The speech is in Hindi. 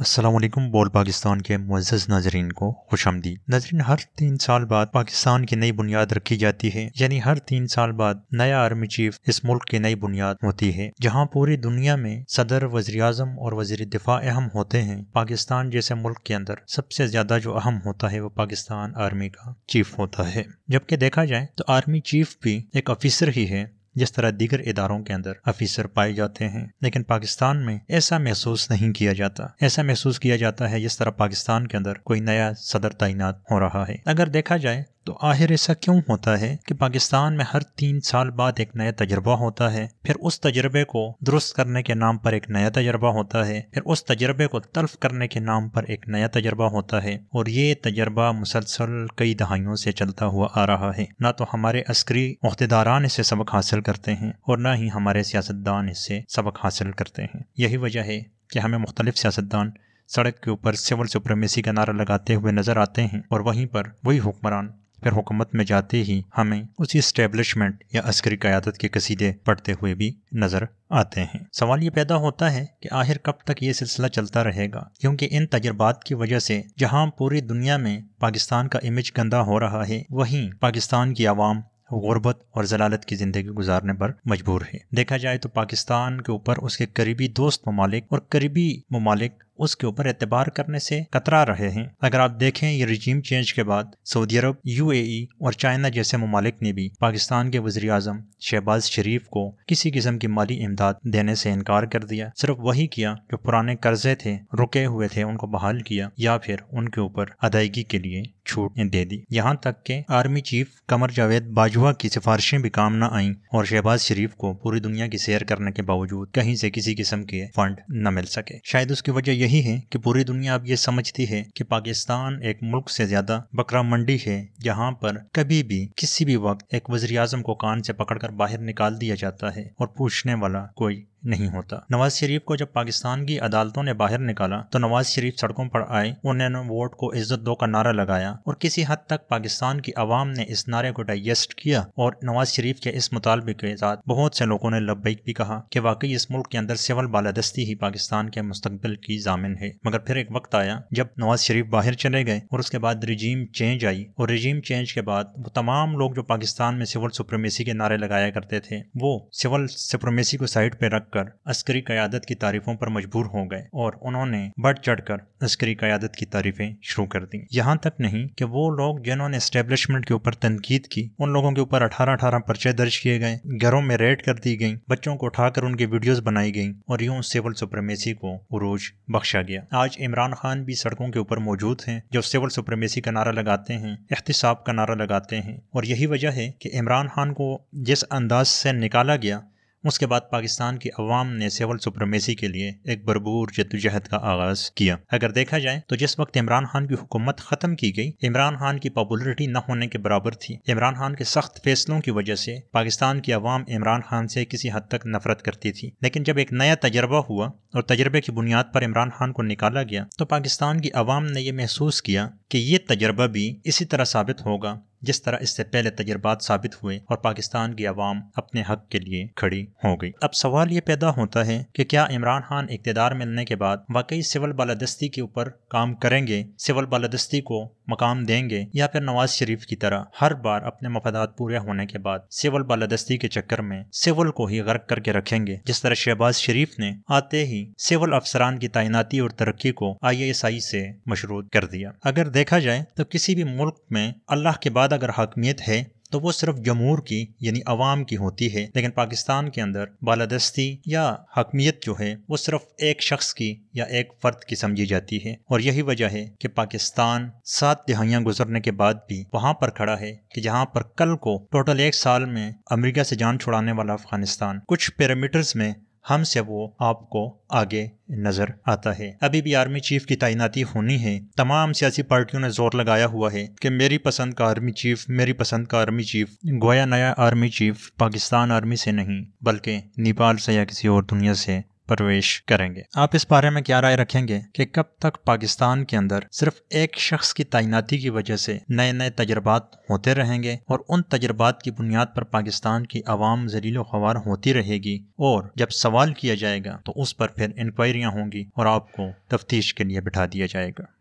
असलम बोल पाकिस्तान के मुआज़ नाजरीन को खुश आमदी नाजरीन हर तीन साल बाद पाकिस्तान की नई बुनियाद रखी जाती है यानी हर तीन साल बाद नया आर्मी चीफ इस मुल्क की नई बुनियाद होती है जहाँ पूरी दुनिया में सदर वजी अजम और वजीर दिफा अहम होते हैं पाकिस्तान जैसे मुल्क के अंदर सबसे ज्यादा जो अहम होता है वो पाकिस्तान आर्मी का चीफ होता है जबकि देखा जाए तो आर्मी चीफ भी एक ऑफिसर ही है जिस तरह दीगर इदारों के अंदर अफिसर पाए जाते हैं लेकिन पाकिस्तान में ऐसा महसूस नहीं किया जाता ऐसा महसूस किया जाता है जिस तरह पाकिस्तान के अंदर कोई नया सदर तैनात हो रहा है अगर देखा जाए तो आखिर ऐसा क्यों होता है कि पाकिस्तान में हर तीन साल बाद एक नया तजर्बा होता है फिर उस तजर्बे को दुरुस्त करने के नाम पर एक नया तजर्बा होता है फिर उस तजर्बे को तल्फ करने के नाम पर एक नया तजर्बा होता है और ये तजर्बा मुसलसल कई दहाइयों से चलता हुआ आ रहा है ना तो हमारे अस्करी अहदेदारान इससे सबक हासिल करते हैं और ना ही हमारे सियासतदान इससे सबक हासिल करते हैं यही वजह है कि हमें मुख्तलिफ सियासतदान सड़क के ऊपर सिविल सुप्रमेसी का नारा लगाते हुए नजर आते हैं और वहीं पर वही हुक्मरान फिर हुकूमत में जाते ही हमें उसी इस्टेब्लिशमेंट या अस्करी क्यादत के कसीदे पढ़ते हुए भी नज़र आते हैं सवाल ये पैदा होता है कि आखिर कब तक ये सिलसिला चलता रहेगा क्योंकि इन तजर्बात की वजह से जहाँ पूरी दुनिया में पाकिस्तान का इमेज गंदा हो रहा है वहीं पाकिस्तान की आवाम गुरबत और जलालत की ज़िंदगी गुजारने पर मजबूर है देखा जाए तो पाकिस्तान के ऊपर उसके करीबी दोस्त ममालिक और करीबी ममालिक उसके ऊपर एतबार करने से कतरा रहे हैं अगर आप देखें ये रिजीम चेंज के बाद सऊदी अरब यूएई e और चाइना जैसे ममालिक ने भी पाकिस्तान के वजी अजम शहबाज शरीफ को किसी किस्म की माली इमदाद देने से इनकार कर दिया सिर्फ वही किया जो पुराने कर्जे थे रुके हुए थे उनको बहाल किया या फिर उनके ऊपर अदायगी के लिए छूट दे दी यहाँ तक के आर्मी चीफ कमर जावेद बाजवा की सिफारिशें भी काम न आईं और शहबाज शरीफ को पूरी दुनिया की सैर करने के बावजूद कहीं से किसी किस्म के फंड न मिल सके शायद उसकी वजह यही यही है कि पूरी दुनिया अब ये समझती है कि पाकिस्तान एक मुल्क से ज्यादा बकरा मंडी है जहाँ पर कभी भी किसी भी वक्त एक वजी को कान से पकड़कर बाहर निकाल दिया जाता है और पूछने वाला कोई नहीं होता नवाज शरीफ को जब पाकिस्तान की अदालतों ने बाहर निकाला तो नवाज शरीफ सड़कों पर आए उन्होंने वोट को इज्जत दो का नारा लगाया और किसी हद तक पाकिस्तान की आवाम ने इस नारे को डाइजेस्ट किया और नवाज शरीफ के इस मुतालबे के साथ बहुत से लोगों ने लब्बैक भी कहा कि वाकई इस मुल्क के अंदर सिविल बालादस्ती ही पाकिस्तान के मुस्तबिल की जामिन है मगर फिर एक वक्त आया जब नवाज शरीफ बाहर चले गए और उसके बाद रिजीम चेंज आई और रिजीम चेंज के बाद वो तमाम लोग जो पाकिस्तान में सिविल सुप्रीमेसी के नारे लगाया करते थे वो सिविल सुप्रीमेसी को साइड पर रख रखकर अस्करी क्यादत की तारीफों पर मजबूर हो गए और उन्होंने बढ़ चढ़कर अस्करी क्यादत की तारीफें शुरू कर दी यहाँ तक नहीं कि वो लोग जिन्होंने इस्टेब्लिशमेंट के ऊपर तनकीद की उन लोगों के ऊपर अठारह अठारह पर्चे दर्ज किए गए घरों में रेड कर दी गई बच्चों को उठाकर उनकी वीडियोज बनाई गई और यूं सिविल सुप्रेमेसी को उरूज बख्शा गया आज इमरान खान भी सड़कों के ऊपर मौजूद हैं जो सिविल सुप्रेमेसी का नारा लगाते हैं एहतसाब का नारा लगाते हैं और यही वजह है कि इमरान खान को जिस अंदाज से निकाला गया उसके बाद पाकिस्तान की अवाम ने सिविल सुप्रमेसी के लिए एक भरपूर जदोजहद का आगाज किया अगर देखा जाए तो जिस वक्त इमरान खान की हुकूमत खत्म की गई इमरान खान की पॉपुलरिटी न होने के बराबर थी इमरान खान के सख्त फैसलों की वजह से पाकिस्तान की अवाम इमरान खान से किसी हद तक नफरत करती थी लेकिन जब एक नया तजर्बा हुआ और तजर्बे की बुनियाद पर इमरान खान को निकाला गया तो पाकिस्तान की अवाम ने यह महसूस किया कि यह तजर्बा भी इसी तरह साबित होगा जिस तरह इससे पहले तजर्बात साबित हुए और पाकिस्तान की आवाम अपने हक के लिए खड़ी हो गई अब सवाल ये पैदा होता है कि क्या इमरान खान इकतदार मिलने के बाद वाकई सिविल बालादस्ती के ऊपर काम करेंगे सिविल बालादस्ती को मकाम देंगे या फिर नवाज शरीफ की तरह हर बार अपने मफादात पूरे होने के बाद सिविल बालादस्ती के चक्कर में सिविल को ही गर्क करके रखेंगे जिस तरह शहबाज शरीफ ने आते ही सिविल अफसरान की तैनाती और तरक्की को आई से मशरूद कर दिया अगर देखा जाए तो किसी भी मुल्क में अल्लाह के बाद अगर हाकमियत है तो वो सिर्फ जमूर की यानी अवाम की होती है लेकिन पाकिस्तान के अंदर बालादस्ती या हकमियत जो है वो सिर्फ एक शख्स की या एक फर्द की समझी जाती है और यही वजह है कि पाकिस्तान सात दहाइयाँ गुजरने के बाद भी वहाँ पर खड़ा है कि जहाँ पर कल को टोटल एक साल में अमेरिका से जान छुड़ाने वाला अफगानिस्तान कुछ पैरामीटर्स में हम से वो आपको आगे नजर आता है अभी भी आर्मी चीफ की तैनाती होनी है तमाम सियासी पार्टियों ने जोर लगाया हुआ है कि मेरी पसंद का आर्मी चीफ मेरी पसंद का आर्मी चीफ गोया नया आर्मी चीफ पाकिस्तान आर्मी से नहीं बल्कि नेपाल से या किसी और दुनिया से प्रवेश करेंगे आप इस बारे में क्या राय रखेंगे कि कब तक पाकिस्तान के अंदर सिर्फ एक शख्स की तैनाती की वजह से नए नए तजर्बात होते रहेंगे और उन तजर्बात की बुनियाद पर पाकिस्तान की आवाम जलीलो खबार होती रहेगी और जब सवाल किया जाएगा तो उस पर फिर इंक्वायरियाँ होंगी और आपको तफ्तीश के लिए बिठा दिया जाएगा